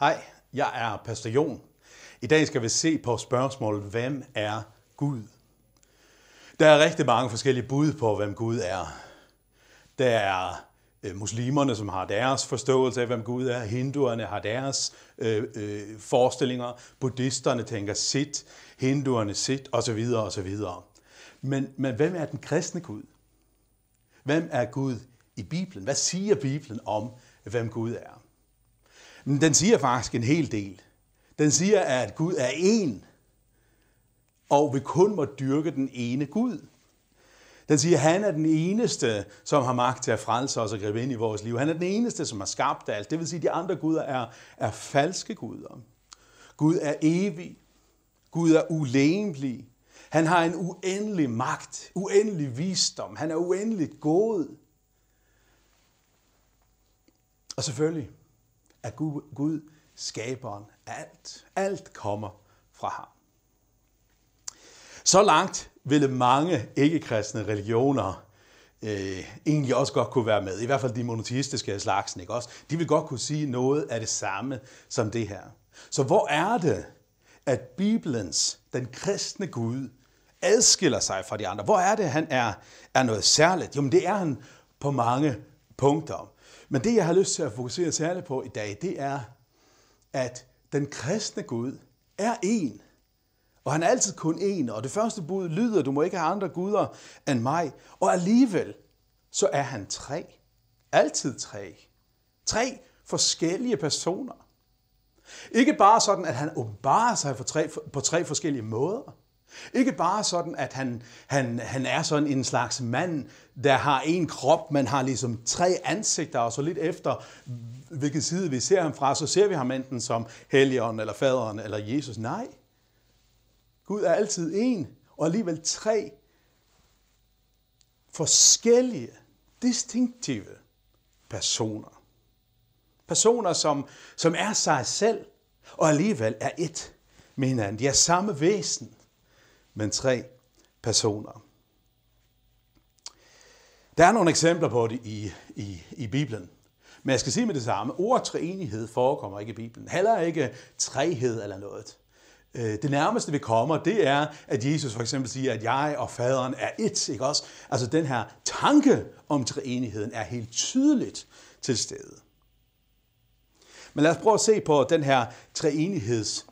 Hej, jeg er Pastor Jon. I dag skal vi se på spørgsmålet, hvem er Gud? Der er rigtig mange forskellige bud på, hvem Gud er. Der er øh, muslimerne, som har deres forståelse af, hvem Gud er. Hinduerne har deres øh, øh, forestillinger. Buddhisterne tænker sit. Hinduerne sit, osv. osv. Men, men hvem er den kristne Gud? Hvem er Gud i Bibelen? Hvad siger Bibelen om, hvem Gud er? Men den siger faktisk en hel del. Den siger, at Gud er en, og vi kun må dyrke den ene Gud. Den siger, at han er den eneste, som har magt til at frelse os og gribe ind i vores liv. Han er den eneste, som har skabt alt. Det vil sige, at de andre guder er, er falske guder. Gud er evig. Gud er ulemelig. Han har en uendelig magt, uendelig visdom. Han er uendeligt god. Og selvfølgelig, er Gud, Gud, skaberen af alt. Alt kommer fra ham. Så langt ville mange ikke-kristne religioner øh, egentlig også godt kunne være med. I hvert fald de monoteistiske slagsen, ikke også? De vil godt kunne sige noget af det samme som det her. Så hvor er det, at Bibelens, den kristne Gud, adskiller sig fra de andre? Hvor er det, han er, er noget særligt? Jo, men det er han på mange punkter. Men det, jeg har lyst til at fokusere særligt på i dag, det er, at den kristne Gud er en. Og han er altid kun en. Og det første bud lyder, du må ikke have andre guder end mig. Og alligevel, så er han tre. Altid tre. Tre forskellige personer. Ikke bare sådan, at han åbenbarer sig på tre, på tre forskellige måder, ikke bare sådan, at han, han, han er sådan en slags mand, der har en krop, man har ligesom tre ansigter, og så lidt efter, hvilken side vi ser ham fra, så ser vi ham enten som Helligånden, eller Faderen, eller Jesus. Nej. Gud er altid en, og alligevel tre forskellige, distinktive personer. Personer, som, som er sig selv, og alligevel er et med hinanden. De er samme væsen men tre personer. Der er nogle eksempler på det i, i, i Bibelen. Men jeg skal sige med det samme, ordet treenighed forekommer ikke i Bibelen. Heller ikke træhed eller noget. Øh, det nærmeste vi kommer, det er, at Jesus for eksempel siger, at jeg og faderen er ét. Ikke også? Altså den her tanke om treenigheden er helt tydeligt til stede. Men lad os prøve at se på den her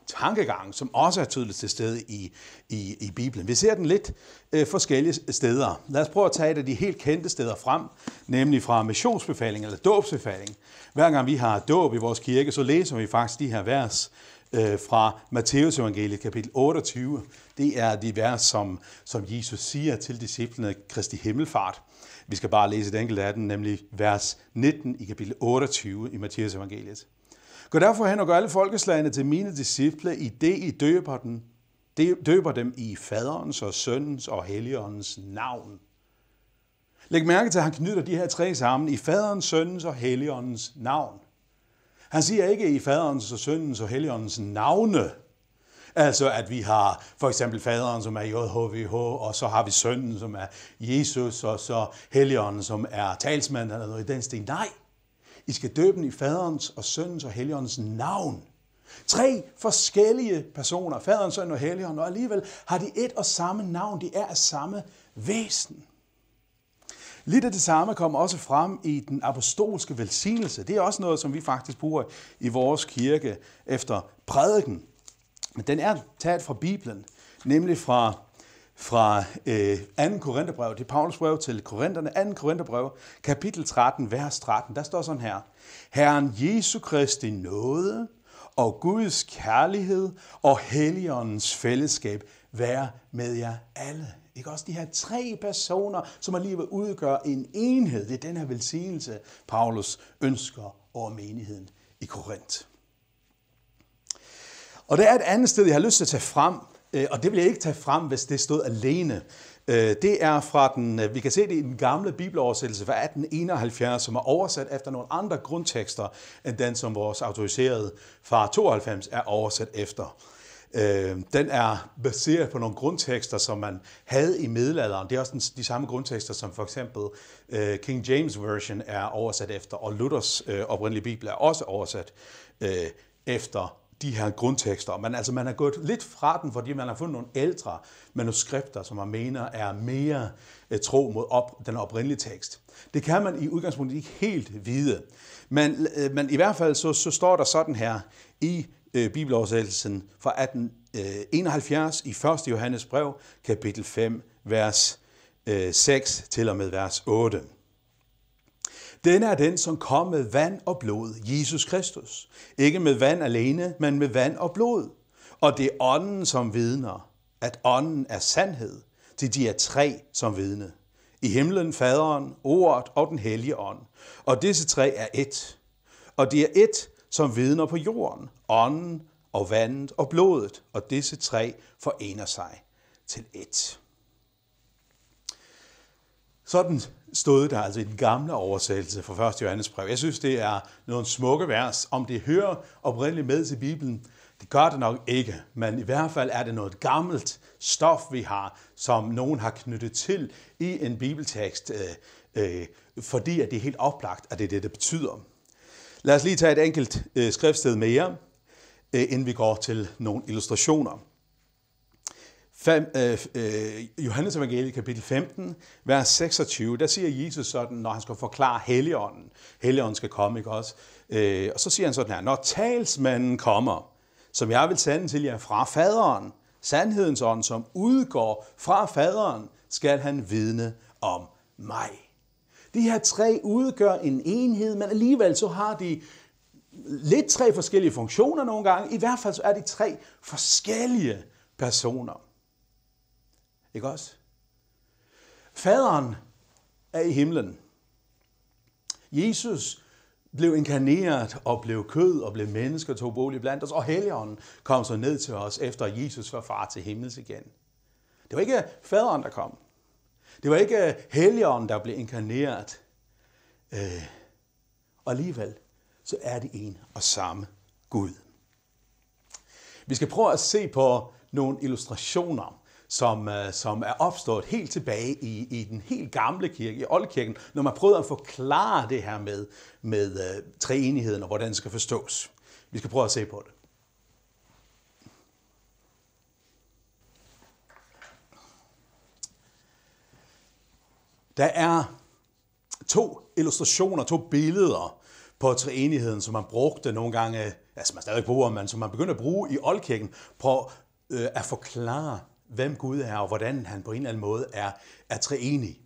tankegang, som også er tydeligt til stede i, i, i Bibelen. Vi ser den lidt øh, forskellige steder. Lad os prøve at tage et af de helt kendte steder frem, nemlig fra missionsbefaling eller dåbsbefaling. Hver gang vi har dåb i vores kirke, så læser vi faktisk de her vers øh, fra Matteus evangeliet kapitel 28. Det er de vers, som, som Jesus siger til disciplene Kristi himmelfart. Vi skal bare læse et enkelt af den, nemlig vers 19 i kapitel 28 i Matteus evangeliet. Gå derfor hen og gør alle folkeslagene til mine disciple, i det I døber, den, døber dem i faderens og søndens og helligåndens navn. Læg mærke til, at han knytter de her tre sammen i faderens, søndens og helligåndens navn. Han siger ikke i faderens og søndens og helligåndens navne, Altså at vi har for eksempel faderen, som er JHVH, og så har vi sønnen, som er Jesus, og så helligånden, som er talsmanden eller noget i den stil. Nej, i skal døbe den i faderens og søndens og helligåndens navn. Tre forskellige personer, faderen, søn og helligånden, og alligevel har de et og samme navn. De er af samme væsen. Lidt af det samme kommer også frem i den apostolske velsignelse. Det er også noget, som vi faktisk bruger i vores kirke efter prædiken. Men den er taget fra Bibelen, nemlig fra fra øh, 2. Korintherbrev, det er Paulus brev til Korintherne, 2. Korintherbrev, kapitel 13, vers 13, der står sådan her. Herren Jesu Kristi nåde og Guds kærlighed og Helligåndens fællesskab være med jer alle. Ikke også de her tre personer, som alligevel udgør en enhed. Det er den her velsignelse, Paulus ønsker over menigheden i Korinth. Og der er et andet sted, jeg har lyst til at tage frem, Øh, og det vil jeg ikke tage frem, hvis det stod alene. Øh, det er fra den, øh, vi kan se det i den gamle bibeloversættelse fra 1871, som er oversat efter nogle andre grundtekster, end den, som vores autoriserede fra 92 er oversat efter. Den er baseret på nogle grundtekster, som man havde i middelalderen. Det er også de samme grundtekster, som for eksempel King James Version er oversat efter, og Luthers oprindelige bibel er også oversat efter de her grundtekster. Man, altså, man er gået lidt fra den, fordi man har fundet nogle ældre manuskripter, som man mener er mere eh, tro mod op, den oprindelige tekst. Det kan man i udgangspunktet ikke helt vide. Men, eh, men i hvert fald så, så står der sådan her i eh, bibeloversættelsen fra 1871 i 1. Johannes brev, kapitel 5, vers 6 til og med vers 8. Den er den, som kom med vand og blod, Jesus Kristus. Ikke med vand alene, men med vand og blod. Og det er ånden, som vidner, at ånden er sandhed, til de er tre som vidne. I himlen, faderen, ordet og den hellige ånd. Og disse tre er ét. Og det er ét, som vidner på jorden, ånden og vandet og blodet, og disse tre forener sig til ét. Sådan stod der altså i den gamle oversættelse fra 1. Johannes brev. Jeg synes, det er nogle smukke vers. Om det hører oprindeligt med til Bibelen, det gør det nok ikke, men i hvert fald er det noget gammelt stof, vi har, som nogen har knyttet til i en bibeltekst, øh, øh, fordi at det er helt oplagt, at det er det, det betyder. Lad os lige tage et enkelt øh, skriftsted mere, øh, inden vi går til nogle illustrationer. 5, øh, øh, Johannes evangeliet kapitel 15, vers 26, der siger Jesus sådan, når han skal forklare Helligånden. Helligånden skal komme, ikke også? Øh, og så siger han sådan her, når talsmanden kommer, som jeg vil sende til jer fra faderen, sandhedens ånd, som udgår fra faderen, skal han vidne om mig. De her tre udgør en enhed, men alligevel så har de lidt tre forskellige funktioner nogle gange. I hvert fald så er de tre forskellige personer. Ikke også? Faderen er i himlen. Jesus blev inkarneret og blev kød og blev menneske og tog bolig blandt os, og Helligånden kom så ned til os, efter Jesus var far til himmels igen. Det var ikke faderen, der kom. Det var ikke Helligånden, der blev inkarneret. Øh, og alligevel, så er det en og samme Gud. Vi skal prøve at se på nogle illustrationer som, øh, som er opstået helt tilbage i, i den helt gamle kirke, i oldkirken, når man prøver at forklare det her med, med øh, treenigheden og hvordan det skal forstås. Vi skal prøve at se på det. Der er to illustrationer, to billeder på treenigheden, som man brugte nogle gange, altså man stadig bruger, men som man begyndte at bruge i oldkirken, på øh, at forklare hvem Gud er, og hvordan han på en eller anden måde er, er treenig.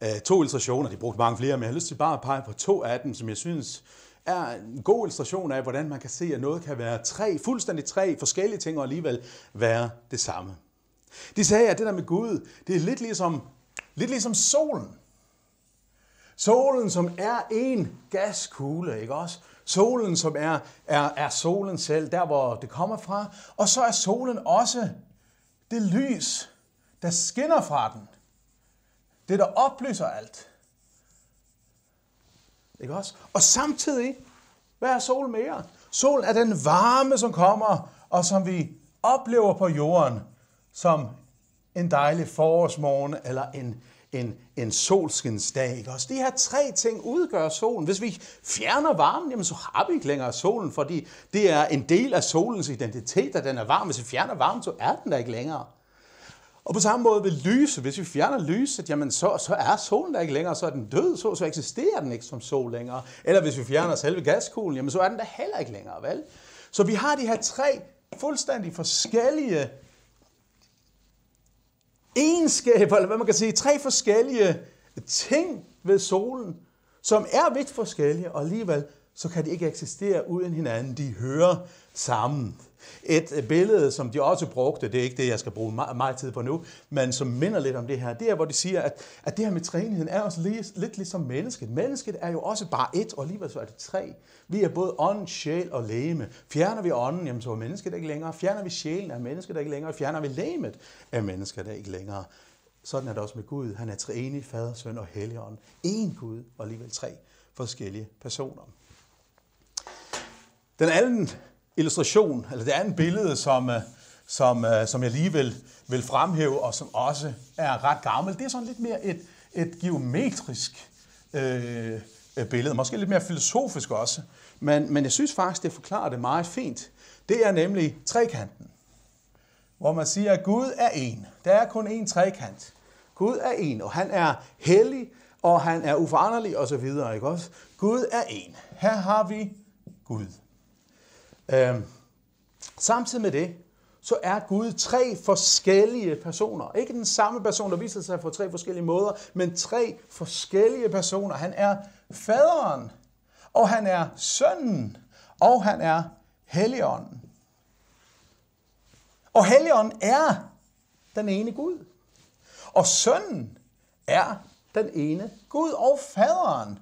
Øh, to illustrationer, de brugte mange flere, men jeg har lyst til bare at pege på to af dem, som jeg synes er en god illustration af, hvordan man kan se, at noget kan være tre, fuldstændig tre forskellige ting, og alligevel være det samme. De sagde, at det der med Gud, det er lidt ligesom, lidt ligesom solen. Solen, som er en gaskugle, ikke også? Solen, som er, er, er solen selv, der hvor det kommer fra. Og så er solen også det lys, der skinner fra den, det der oplyser alt. Ikke også? Og samtidig, hvad er sol mere? Sol er den varme, som kommer, og som vi oplever på jorden, som en dejlig forårsmorgen eller en en, en solskinsdag. Ikke? Også de her tre ting udgør solen. Hvis vi fjerner varmen, jamen, så har vi ikke længere solen, fordi det er en del af solens identitet, at den er varm. Hvis vi fjerner varmen, så er den der ikke længere. Og på samme måde ved lyset, hvis vi fjerner lyset, jamen så, så er solen der ikke længere, så er den død, så, så eksisterer den ikke som sol længere. Eller hvis vi fjerner selve gaskuglen, jamen så er den der heller ikke længere, vel? Så vi har de her tre fuldstændig forskellige egenskaber, eller hvad man kan sige, tre forskellige ting ved solen, som er vidt forskellige, og alligevel så kan de ikke eksistere uden hinanden. De hører sammen. Et øh, billede, som de også brugte, det er ikke det, jeg skal bruge meget tid på nu, men som minder lidt om det her, det er, hvor de siger, at, at det her med træningen er også lige, lidt ligesom mennesket. Mennesket er jo også bare et, og alligevel så er det tre. Vi er både ånd, sjæl og læme. Fjerner vi ånden, jamen så er mennesket ikke længere. Fjerner vi sjælen, er mennesket ikke længere. Fjerner vi læmet, er mennesket ikke længere. Sådan er det også med Gud. Han er træenig, fader, søn og helligånd. En Gud, og alligevel tre forskellige personer. Den anden illustration, eller det andet billede, som, øh, som, øh, som jeg lige vil, vil fremhæve, og som også er ret gammel, det er sådan lidt mere et, et geometrisk øh, øh, billede, måske lidt mere filosofisk også, men, men jeg synes faktisk, det forklarer det meget fint. Det er nemlig trekanten, hvor man siger, at Gud er en. Der er kun én trekant. Gud er en, og han er hellig, og han er uforanderlig osv. Ikke også? Gud er en. Her har vi Gud. Øhm, samtidig med det, så er Gud tre forskellige personer. Ikke den samme person, der viser sig på tre forskellige måder, men tre forskellige personer. Han er faderen, og han er sønnen, og han er helligånden. Og helligånden er den ene Gud. Og sønnen er den ene Gud, og faderen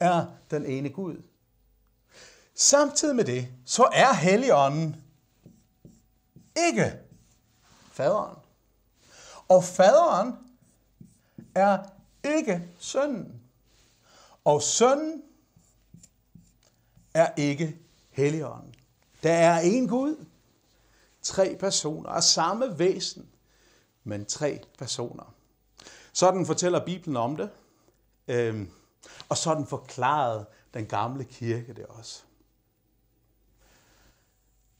er den ene Gud. Samtidig med det, så er Helligånden ikke faderen. Og faderen er ikke sønnen. Og sønnen er ikke Helligånden. Der er en Gud, tre personer og samme væsen, men tre personer. Sådan fortæller Bibelen om det, øhm, og sådan forklarede den gamle kirke det også.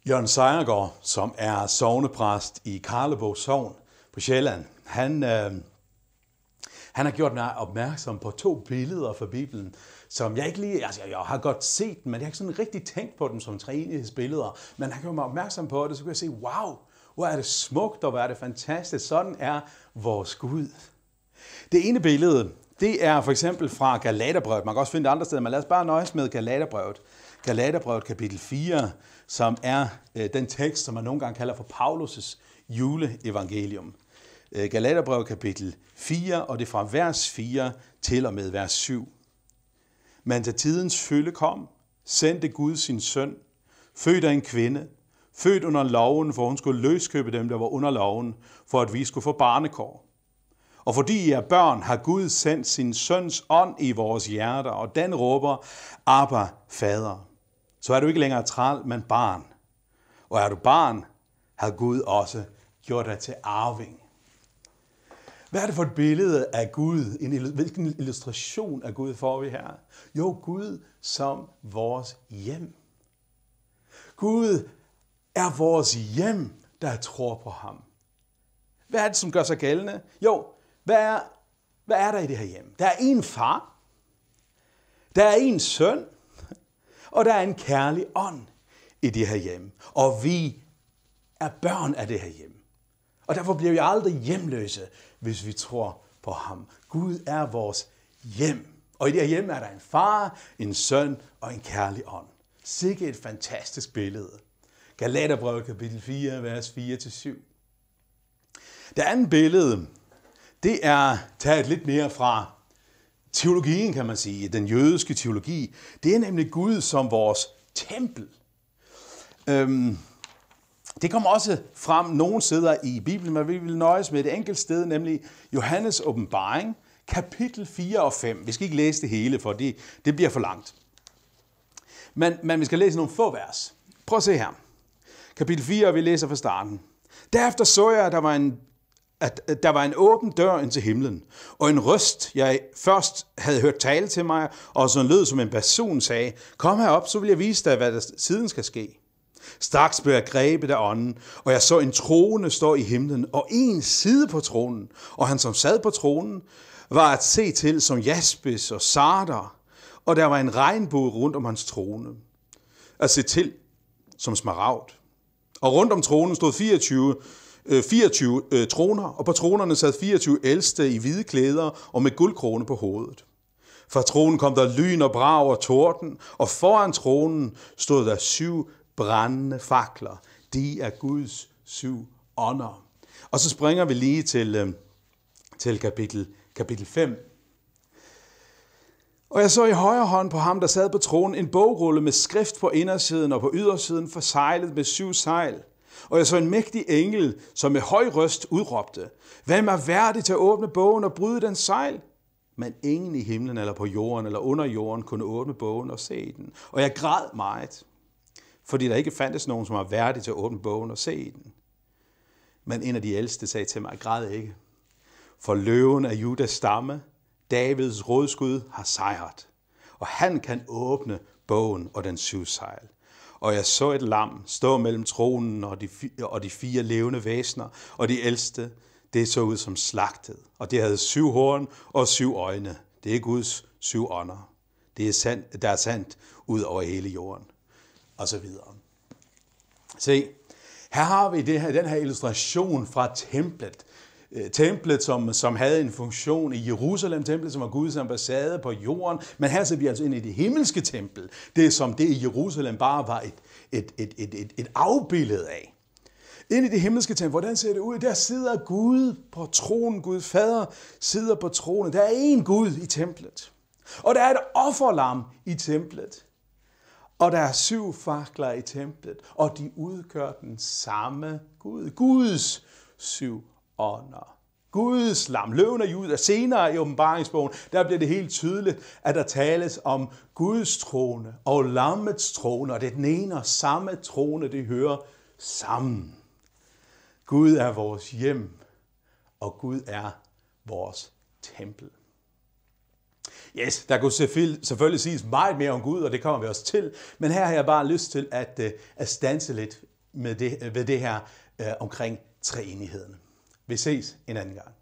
Jørgen Sejergaard, som er sovnepræst i Karlebo Sogn på Sjælland, han, øh, han har gjort mig opmærksom på to billeder fra Bibelen, som jeg ikke lige, altså jeg har godt set dem, men jeg har ikke sådan rigtig tænkt på dem som treenighedsbilleder, Men han gjorde mig opmærksom på det, så kunne jeg se, wow, hvor er det smukt, og hvor er det fantastisk. Sådan er vores Gud. Det ene billede, det er for eksempel fra Galaterbrevet. Man kan også finde det andre steder, men lad os bare nøjes med Galaterbrevet. Galaterbrevet kapitel 4, som er øh, den tekst, som man nogle gange kalder for Paulus' juleevangelium. Øh, Galaterbrev kapitel 4, og det er fra vers 4 til og med vers 7. Men da tidens følge kom, sendte Gud sin søn, født af en kvinde, født under loven, for hun skulle løskøbe dem, der var under loven, for at vi skulle få barnekår. Og fordi I er børn, har Gud sendt sin søns ånd i vores hjerter, og den råber, Abba, fader så er du ikke længere træl, men barn. Og er du barn, har Gud også gjort dig til arving. Hvad er det for et billede af Gud? En, hvilken illustration af Gud får vi her? Jo, Gud som vores hjem. Gud er vores hjem, der tror på ham. Hvad er det, som gør sig gældende? Jo, hvad er, hvad er der i det her hjem? Der er en far, der er en søn, og der er en kærlig ånd i det her hjem. Og vi er børn af det her hjem. Og derfor bliver vi aldrig hjemløse, hvis vi tror på ham. Gud er vores hjem. Og i det her hjem er der en far, en søn og en kærlig ånd. Sikke et fantastisk billede. Galaterbrevet kapitel 4, vers 4-7. Det andet billede, det er taget lidt mere fra teologien, kan man sige, den jødiske teologi, det er nemlig Gud som vores tempel. Øhm, det kommer også frem nogle steder i Bibelen, men vi vil nøjes med et enkelt sted, nemlig Johannes åbenbaring, kapitel 4 og 5. Vi skal ikke læse det hele, for det, det bliver for langt. Men, men vi skal læse nogle få vers. Prøv at se her. Kapitel 4, vi læser fra starten. Derefter så jeg, at der var en at der var en åben dør ind til himlen, og en røst, jeg først havde hørt tale til mig, og som lød som en person sagde, kom herop, så vil jeg vise dig, hvad der siden skal ske. Straks blev jeg grebet af ånden, og jeg så en trone stå i himlen, og en side på tronen, og han som sad på tronen, var at se til som jaspis og sarder, og der var en regnbue rundt om hans trone, at se til som smaragd. Og rundt om tronen stod 24 24 øh, øh, troner, og på tronerne sad 24 ældste i hvide klæder og med guldkrone på hovedet. Fra tronen kom der lyn og brag og torden, og foran tronen stod der syv brændende fakler. De er Guds syv ånder. Og så springer vi lige til, øh, til kapitel, kapitel 5. Og jeg så i højre hånd på ham, der sad på tronen, en bogrulle med skrift på indersiden og på ydersiden, forsejlet med syv sejl. Og jeg så en mægtig engel, som med høj røst udråbte, Hvem er værdig til at åbne bogen og bryde den sejl? Men ingen i himlen eller på jorden eller under jorden kunne åbne bogen og se den. Og jeg græd meget, fordi der ikke fandtes nogen, som var værdig til at åbne bogen og se den. Men en af de ældste sagde til mig, græd ikke, for løven af Judas stamme, Davids rådskud, har sejret, og han kan åbne bogen og den syv sejl og jeg så et lam stå mellem tronen og de, og de fire levende væsener og de ældste. Det så ud som slagtet, og det havde syv horn og syv øjne. Det er Guds syv ånder. Det er sandt, der er sandt ud over hele jorden. Og så videre. Se, her har vi det her, den her illustration fra templet, Øh, templet, som, som havde en funktion i Jerusalem, templet, som var Guds ambassade på jorden, men her ser vi altså ind i det himmelske tempel, det som det i Jerusalem bare var et, et, et, et, et, et afbillede af. Ind i det himmelske tempel, hvordan ser det ud? Der sidder Gud på tronen, Gud fader sidder på tronen. Der er én Gud i templet. Og der er et offerlam i templet. Og der er syv fakler i templet, og de udgør den samme Gud. Guds syv ånder. Guds lam, løven af Judas. Senere i åbenbaringsbogen, der bliver det helt tydeligt, at der tales om Guds trone og lammets trone, og det er den ene og samme trone, det hører sammen. Gud er vores hjem, og Gud er vores tempel. Yes, der kunne selvfølgelig siges meget mere om Gud, og det kommer vi også til, men her har jeg bare lyst til at, øh, at stanse lidt med det, øh, ved det her øh, omkring treenigheden. Vi ses en anden gang.